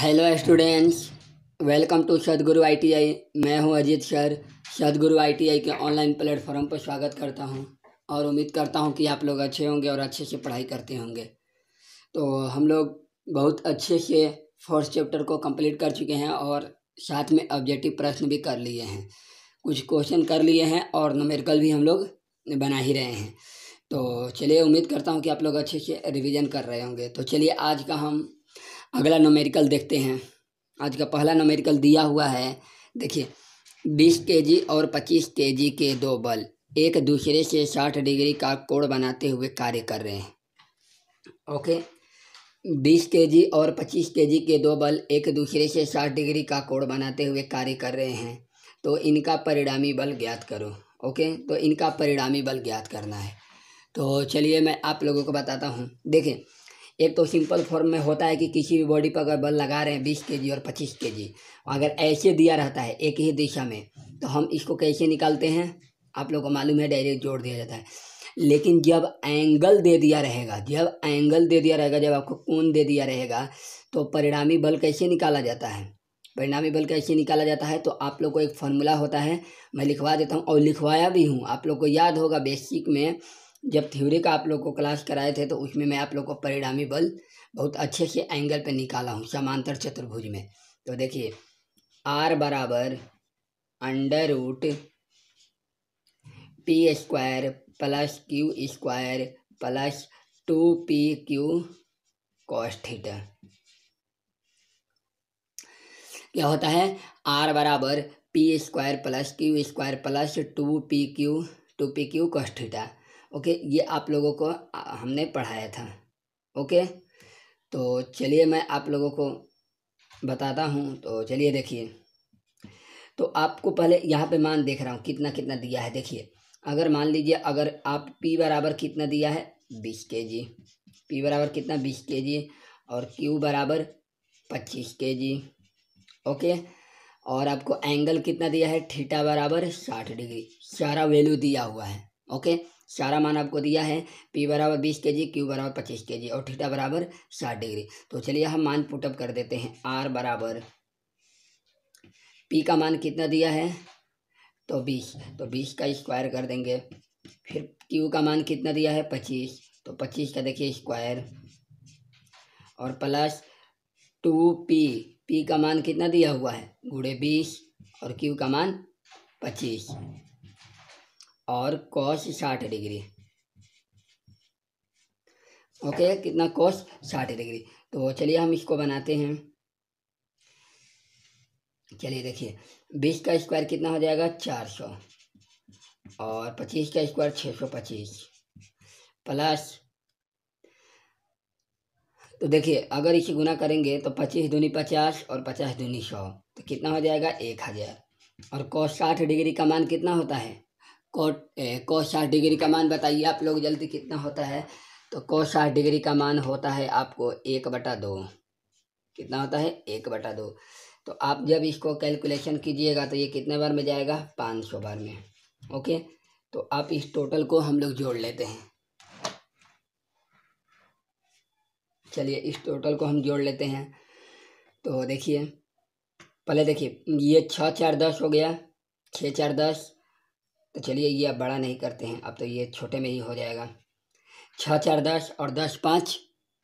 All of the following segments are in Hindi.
hello students welcome to Sadguru ITI मैं हूं अजीत सर सदगुरु आईटीआई के ऑनलाइन प्लेटफॉर्म पर स्वागत करता हूं और उम्मीद करता हूं कि आप लोग अच्छे होंगे और अच्छे से पढ़ाई करते होंगे तो हम लोग बहुत अच्छे से फोर्थ चैप्टर को कंप्लीट कर चुके हैं और साथ में ऑब्जेक्टिव प्रश्न भी कर लिए हैं कुछ क्वेश्चन कर लिए हैं और नमेरिकल भी हम लोग बना ही रहे हैं तो चलिए उम्मीद करता हूँ कि आप लोग अच्छे से रिविज़न कर रहे होंगे तो चलिए आज का हम अगला नोमेरिकल देखते हैं आज का पहला नोमेरिकल दिया हुआ है देखिए बीस के जी और पच्चीस के जी के दो बल एक दूसरे से साठ डिग्री का कोण बनाते हुए कार्य कर रहे हैं ओके बीस के जी और पच्चीस के जी के दो बल एक दूसरे से साठ डिग्री का कोण बनाते हुए कार्य कर रहे हैं तो इनका परिणामी बल ज्ञात करो ओके तो इनका परिणामी बल ज्ञात करना है तो चलिए मैं आप लोगों को बताता हूँ देखें एक तो सिंपल फॉर्म में होता है कि किसी भी बॉडी पर अगर बल लगा रहे हैं बीस के और पच्चीस के अगर ऐसे दिया रहता है एक ही दिशा में तो हम इसको कैसे निकालते हैं आप लोग को मालूम है डायरेक्ट जोड़ दिया जाता है लेकिन जब एंगल दे दिया रहेगा जब एंगल दे दिया रहेगा जब आपको कोण दे दिया रहेगा तो परिणामी बल कैसे निकाला जाता है परिणामी बल कैसे निकाला जाता है तो आप लोग को एक फॉर्मूला होता है मैं लिखवा देता हूँ और लिखवाया भी हूँ आप लोग को याद होगा बेसिक में जब थ्योरी का आप लोग को क्लास कराए थे तो उसमें मैं आप लोग को परिणामी बल बहुत अच्छे से एंगल पे निकाला हूँ समांतर चतुर्भुज में तो देखिए आर बराबर under root P square plus Q square plus two P Q cos क्या होता है आर बराबर P square plus Q square plus two P Q two P Q cos theta okay ये आप लोगों को हमने पढ़ाया था ओके तो चलिए मैं आप लोगों को बताता हूँ तो चलिए देखिए तो आपको पहले यहाँ पे मान देख रहा हूँ कितना कितना दिया है देखिए अगर मान लीजिए अगर आप पी बराबर कितना दिया है बीस के जी पी बराबर कितना बीस के जी और क्यू बराबर पच्चीस के जी ओके और आपको एंगल कितना दिया है थीटा बराबर साठ डिग्री सारा वैल्यू दिया हुआ है ओके सारा मान आपको दिया है पी बराबर बीस के जी क्यू बराबर पच्चीस के जी और थीटा बराबर साठ डिग्री तो चलिए हम मान पुटअप कर देते हैं आर बराबर पी का मान कितना दिया है तो बीस तो बीस का स्क्वायर कर देंगे फिर क्यू का मान कितना दिया है पच्चीस तो पच्चीस का देखिए स्क्वायर और प्लस टू पी पी का मान कितना दिया हुआ है गुड़े बीस और क्यू का मान पच्चीस और कॉस साठ डिग्री ओके कितना कॉस साठ डिग्री तो चलिए हम इसको बनाते हैं चलिए देखिए बीस का स्क्वायर कितना हो जाएगा चार सौ और पच्चीस का स्क्वायर छः सौ पच्चीस प्लस तो देखिए अगर इसे गुना करेंगे तो पच्चीस दूनी पचास और पचास दूनी सौ तो कितना हो जाएगा एक हज़ार और कॉस साठ डिग्री का मान कितना होता है कोट साठ डिग्री का मान बताइए आप लोग जल्दी कितना होता है तो कोस साठ डिग्री का मान होता है आपको एक बटा दो कितना होता है एक बटा दो तो आप जब इसको कैलकुलेशन कीजिएगा तो ये कितने बार में जाएगा पाँच सौ बार में ओके तो आप इस टोटल को हम लोग जोड़ लेते हैं चलिए इस टोटल को हम जोड़ लेते हैं तो देखिए पहले देखिए ये छः चार दस हो गया छः चार दस तो चलिए ये अब बड़ा नहीं करते हैं अब तो ये छोटे में ही हो जाएगा छः चार दस और दस पाँच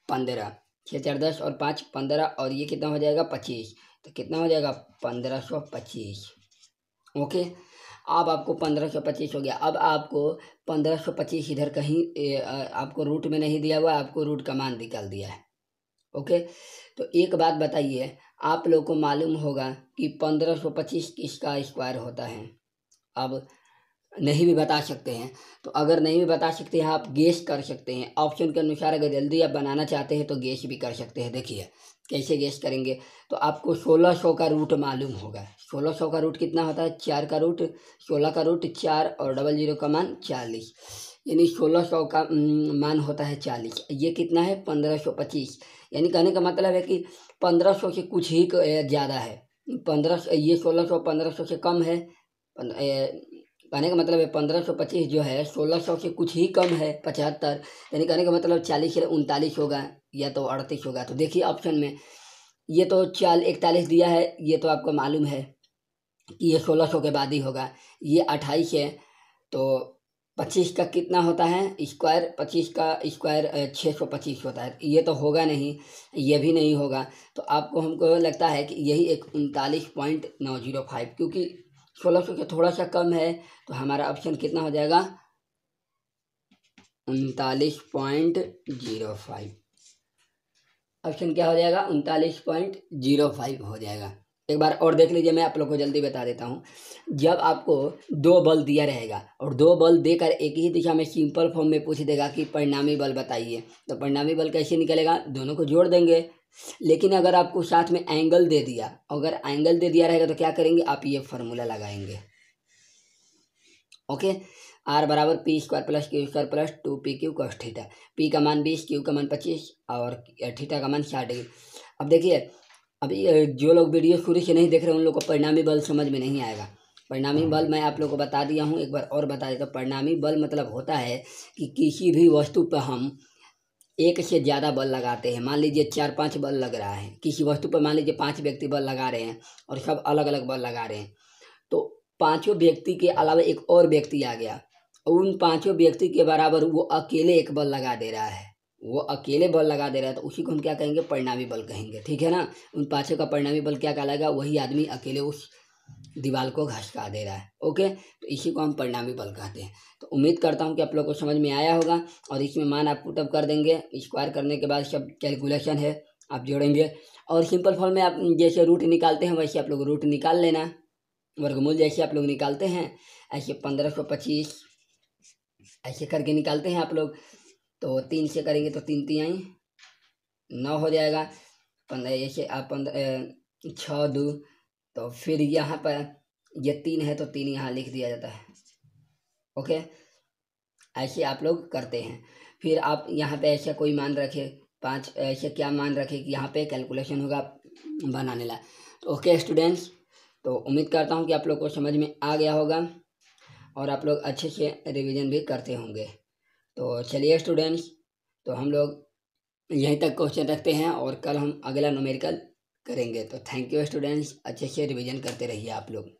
पंद्रह छः चार दस और पाँच पंद्रह और ये कितना हो जाएगा पच्चीस तो कितना हो जाएगा पंद्रह सौ पच्चीस ओके अब आपको पंद्रह सौ पच्चीस हो गया अब आपको पंद्रह सौ पच्चीस इधर कहीं ए, आपको रूट में नहीं दिया हुआ आपको रूट का मान निकाल दिया है ओके तो एक बात बताइए आप लोग को मालूम होगा कि पंद्रह सौ पच्चीस किसका स्क्वायर होता है अब नहीं भी बता सकते हैं तो अगर नहीं भी बता सकते हैं आप गेस कर सकते हैं ऑप्शन के अनुसार अगर जल्दी आप बनाना चाहते हैं तो गेस भी कर सकते हैं देखिए कैसे गेस करेंगे तो आपको सोलह सौ का रूट मालूम होगा सोलह सौ का रूट कितना होता है चार का रूट सोलह का रूट चार और डबल जीरो का मान चालीस यानी सोलह सौ का मान होता है चालीस ये कितना है पंद्रह सौ पच्चीस यानी कहने का मतलब है कि पंद्रह सौ से कुछ ही ज़्यादा है पंद्रह ये सोलह सौ पंद्रह सौ से कम है कहने का मतलब है पंद्रह सौ पच्चीस जो है सोलह सौ से कुछ ही कम है पचहत्तर यानी कहने का मतलब चालीस या उनतालीस होगा या तो अड़तीस होगा तो देखिए ऑप्शन में ये तो चाल इकतालीस दिया है ये तो आपको मालूम है कि ये सोलह सौ के बाद ही होगा ये अट्ठाईस है तो पच्चीस का कितना होता है स्क्वायर पच्चीस का स्क्वायर छः सौ पच्चीस होता है ये तो होगा नहीं ये भी नहीं होगा तो आपको हमको लगता है कि यही एक उनतालीस पॉइंट नौ जीरो फाइव क्योंकि सोलह सौ से थोड़ा सा कम है तो हमारा ऑप्शन कितना हो जाएगा उनतालीस पॉइंट जीरो फाइव ऑप्शन क्या हो जाएगा उनतालीस पॉइंट जीरो फाइव हो जाएगा एक बार और देख लीजिए मैं आप लोग को जल्दी बता देता हूँ जब आपको दो बल दिया रहेगा और दो बल देकर एक ही दिशा में सिंपल फॉर्म में पूछ देगा कि परिणामी बल बताइए तो परिणामी बल कैसे निकलेगा दोनों को जोड़ देंगे लेकिन अगर आपको साथ में एंगल दे दिया अगर एंगल दे दिया रहेगा तो क्या करेंगे आप ये फॉर्मूला लगाएंगे ओके आर बराबर P square plus Q square plus two P Q cos theta P का मान बीस क्यू का मान पच्चीस और थीटा का मान साठ डिग्री अब देखिए अभी जो लोग वीडियो शुरू से नहीं देख रहे उन लोग को परिणामी बल समझ में नहीं आएगा परिणामी बल मैं आप लोग को बता दिया हूँ एक बार और बता देता हूँ परिणामी बल मतलब होता है कि किसी भी वस्तु पर हम एक से ज़्यादा बल लगाते हैं मान लीजिए चार पांच बल लग रहा है किसी वस्तु पर मान लीजिए पांच व्यक्ति बल लगा रहे हैं और सब अलग अलग बल लगा रहे हैं तो पांचों व्यक्ति के अलावा एक और व्यक्ति आ गया उन पांचों व्यक्ति के बराबर वो अकेले एक बल लगा दे रहा है वो अकेले बल लगा दे रहा है तो उसी को हम क्या कहेंगे परिणामी बल कहेंगे ठीक है ना उन पाछे का परिणामी बल क्या कहलाएगा वही आदमी अकेले उस दीवार को घसका दे रहा है ओके तो इसी को हम परिणामी बल कहते हैं तो उम्मीद करता हूँ कि आप लोग को समझ में आया होगा और इसमें मान आप पुटअप कर देंगे स्क्वायर करने के बाद सब कैलकुलेशन है आप जोड़ेंगे और सिंपल फॉर्म में आप जैसे रूट निकालते हैं वैसे आप लोग रूट निकाल लेना वर्गमूल जैसे आप लोग निकालते हैं ऐसे पंद्रह सौ पच्चीस ऐसे करके निकालते हैं आप लोग तो तीन से करेंगे तो तीन तीन आई नौ हो जाएगा पंद्रह ऐसे आप पंद्रह छः दो तो फिर यहाँ पर ये तीन है तो तीन यहाँ लिख दिया जाता है ओके ऐसे आप लोग करते हैं फिर आप यहाँ पे ऐसा कोई मान रखे पाँच ऐसे क्या मान रखे कि यहाँ पे कैलकुलेशन होगा बनाने ला ओके स्टूडेंट्स तो उम्मीद करता हूँ कि आप लोग को समझ में आ गया होगा और आप लोग अच्छे से रिवीजन भी करते होंगे तो चलिए स्टूडेंट्स तो हम लोग यहीं तक क्वेश्चन रखते हैं और कल हम अगला नोमेरिकल करेंगे तो थैंक यू स्टूडेंट्स अच्छे से रिवीजन करते रहिए आप लोग